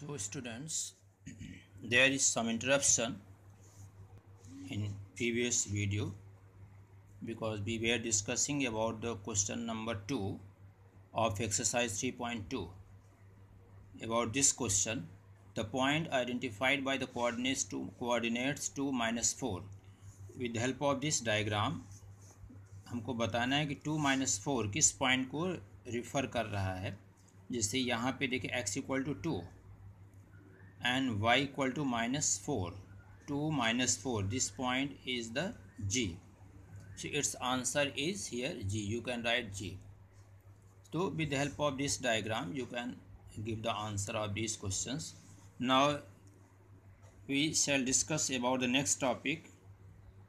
so students there is some interruption in previous video because we were discussing about the question number 2 of exercise 3.2 about this question the point identified by the coordinates to coordinates 2 minus 4 with the help of this diagram हमको बताना है कि two minus four किस point को refer कर रहा है जैसे यहाँ पे देखिए x equal to two and y equal to minus 4 2 minus 4 this point is the g so its answer is here g you can write g so with the help of this diagram you can give the answer of these questions now we shall discuss about the next topic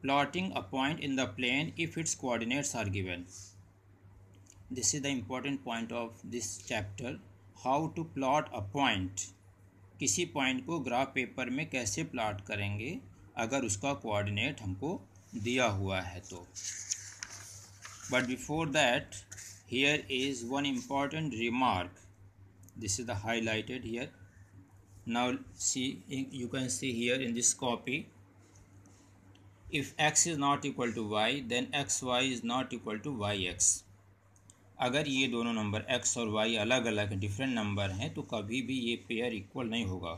plotting a point in the plane if its coordinates are given this is the important point of this chapter how to plot a point किसी point को graph paper में कैसे plot करेंगे अगर उसका coordinate हमको दिया हुआ है तो but before that here is one important remark this is the highlighted here now see you can see here in this copy if X is not equal to Y then X Y is not equal to Y X अगर ये दोनों number x और Y अलग अलग different number हैं तो कभी भी ये पेयर इक्वल नहीं होगा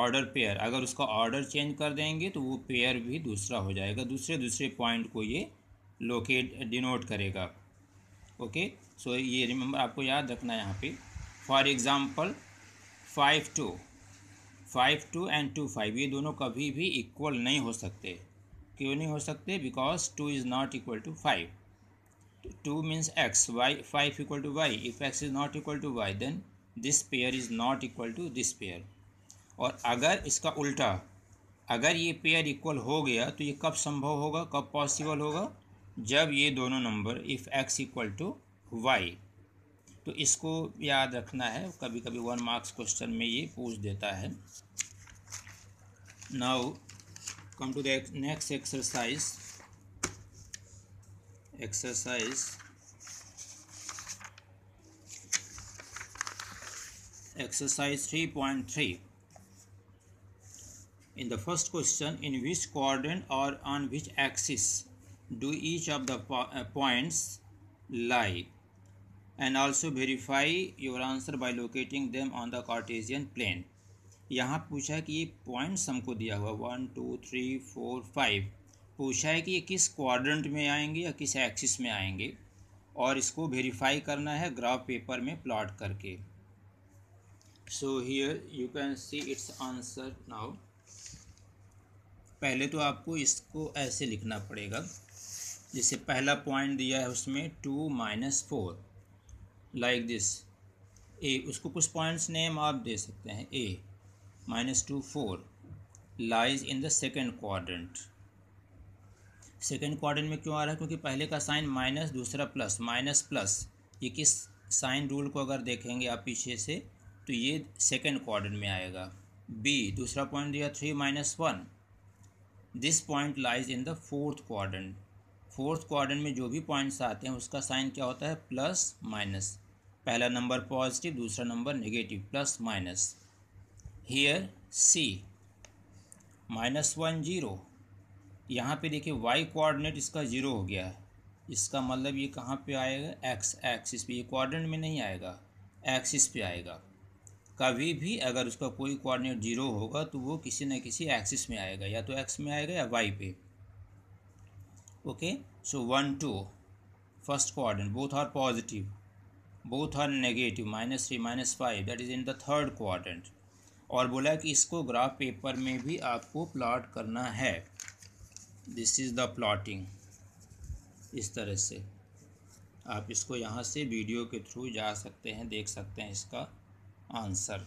ऑर्डर पेयर अगर उसका ऑर्डर चेंज कर देंगे तो वो पेयर भी दूसरा हो जाएगा दूसरे दूसरे पॉइंट को ये लोकेट डिनोट करेगा ओके सो ये रिमेंबर आपको याद रखना है यहाँ पे for example five two five two and two five ये दोनों कभी भी इक्वल नहीं हो सकते क्यों नहीं हो सकते because two is not equal to five two means X Y five equal to Y if X is not equal to Y then this pair is not equal to this pair और अगर इसका उल्टा अगर ये pair equal हो गया तो ये कब संभव होगा कब पॉसिबल होगा जब ये दोनों number if X equal to Y तो इसको याद रखना है कभी कभी वन मार्क्स क्वेश्चन में ये पूछ देता है now come to the next exercise exercise exercise three point three in the first question in which quadrant or on which axis do each of the points lie and also verify your answer by locating them on the Cartesian plane यहाँ पूछा कि ये points हमको दिया हुआ one two three four five पूछा है कि ये किस क्वाड्रेंट में आएंगे या किस एक्सिस में आएंगे और इसको वेरीफाई करना है ग्राफ पेपर में प्लॉट करके so here you can see it's answer now पहले तो आपको इसको ऐसे लिखना पड़ेगा जैसे पहला पॉइंट दिया है उसमें two minus four like this A उसको कुछ पॉइंट्स नेम आप दे सकते हैं A minus two four lies in the second quadrant second quadrant में क्यों आ रहा है क्योंकि पहले का साइन माइनस दूसरा प्लस माइनस प्लस ये किस साइन रूल को अगर देखेंगे आप पीछे से तो ये सेकेंड क्वाड्रेंट में आएगा बी दूसरा पॉइंट दिया three minus one this point lies in the fourth quadrant fourth quadrant में जो भी पॉइंट्स आते हैं उसका साइन क्या होता है प्लस माइनस पहला नंबर पॉजिटिव दूसरा number negative plus minus here see minus one zero यहाँ पे देखिए वाई कोऑर्डिनेट इसका ज़ीरो हो गया है इसका मतलब ये कहाँ पे आएगा एक्स एक्सिस पे ये कोऑर्डिनेट में नहीं आएगा एक्सिस पे आएगा कभी भी अगर उसका कोई कोऑर्डिनेट ज़ीरो होगा तो वो किसी न किसी एक्सिस में आएगा या तो एक्स में आएगा या वाई पे okay so one two first coordinate both are positive both are negative minus three minus five that is in the third coordinate और बोला कि इसको ग्राफ पेपर में भी आपको प्लॉट करना है दिस इज़ द प्लॉटिंग इस तरह से आप इसको यहाँ से वीडियो के थ्रू जा सकते हैं देख सकते हैं इसका answer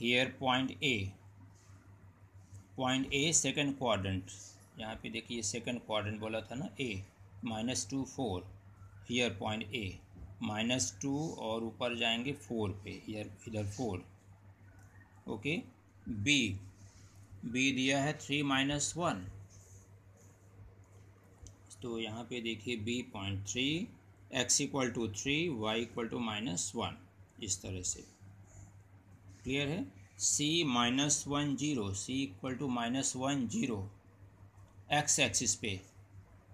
here point A point A second quadrant यहाँ पे देखिए सेकेंड क्वाड्रेंट बोला था ना A minus two four here point A minus two और ऊपर जाएंगे फोर पे हेयर इधर फोर ओके बी बी दिया है थ्री माइनस वन तो यहाँ पे देखिए B point three x equal to three y equal to minus one इस तरह से क्लियर है C minus one zero C equal to minus one zero x axis पे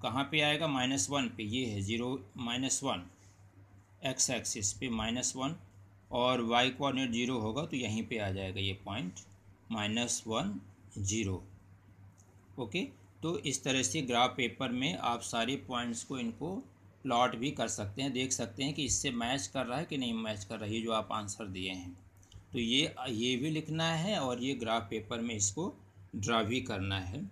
कहाँ पे आएगा माइनस वन पे ये है zero minus one x axis पे माइनस वन और वाई कोऑर्डिनेट जीरो होगा तो यहीं पे आ जाएगा ये point minus one zero okay तो इस तरह से ग्राफ पेपर में आप सारे पॉइंट्स को इनको प्लॉट भी कर सकते हैं देख सकते हैं कि इससे मैच कर रहा है कि नहीं मैच कर रहा है ये जो आप आंसर दिए हैं तो ये ये भी लिखना है और ये ग्राफ पेपर में इसको ड्रा भी करना है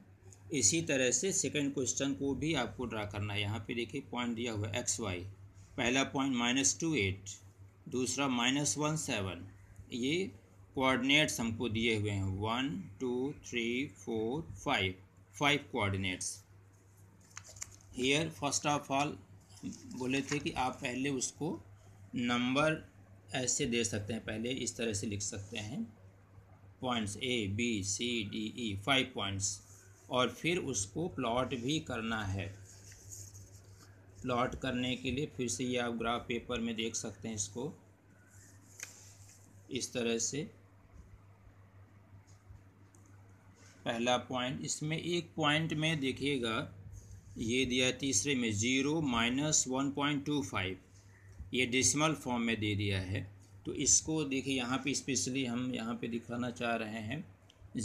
इसी तरह से सेकंड क्वेश्चन को भी आपको ड्रा करना है यहाँ पे देखिए पॉइंट दिया हुआ एक्स वाई पहला पॉइंट माइनस टू एट दूसरा माइनस वन सेवन ये कोऑर्डिनेट्स हमको दिए हुए हैं one two three four five five coordinates here first of all बोले थे कि आप पहले उसको नंबर ऐसे दे सकते हैं पहले इस तरह से लिख सकते हैं points A B C D E five points और फिर उसको प्लॉट भी करना है प्लॉट करने के लिए फिर से ये आप ग्राफ पेपर में देख सकते हैं इसको इस तरह से पहला पॉइंट इसमें एक पॉइंट में देखिएगा ये दिया तीसरे में zero minus one point two five ये डिसमल फॉर्म में दे दिया है तो इसको देखिए यहाँ पे स्पेशली हम यहाँ पे दिखाना चाह रहे हैं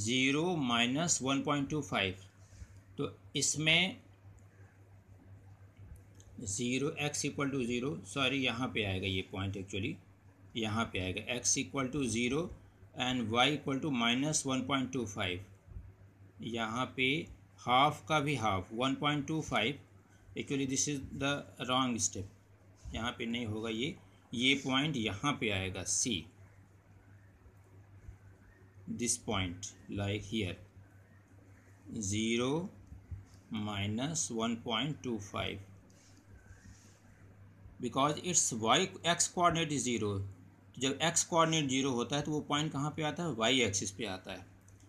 zero minus one point two five तो इसमें zero x equal to zero sorry यहाँ पे आएगा ये पॉइंट एक्चुअली यहाँ पे आएगा x equal to zero and y equal to minus one point two five यहाँ पे हाफ का भी half one point two five actually this is the wrong step यहाँ पे नहीं होगा ये ये पॉइंट यहाँ पे आएगा see this point like here zero minus one point two five because it's y x coordinate zero जब एक्स कोऑर्डिनेट ज़ीरो होता है तो वो पॉइंट कहाँ पे आता है वाई एक्सिस पे आता है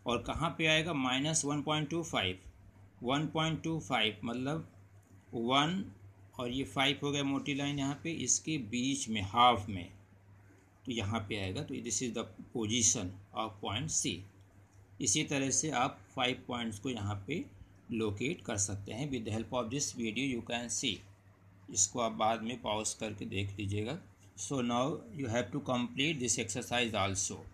और कहाँ पे आएगा minus one point two five one point two five मतलब वन और ये फाइव हो गया मोटी लाइन यहाँ पे इसके बीच में हाफ में तो यहाँ पे आएगा तो this is the position of point C इसी तरह से आप फाइव पॉइंट्स को यहाँ पे लोकेट कर सकते हैं with help of this video you can see इसको आप बाद में पॉज करके देख लीजिएगा so now you have to complete this exercise also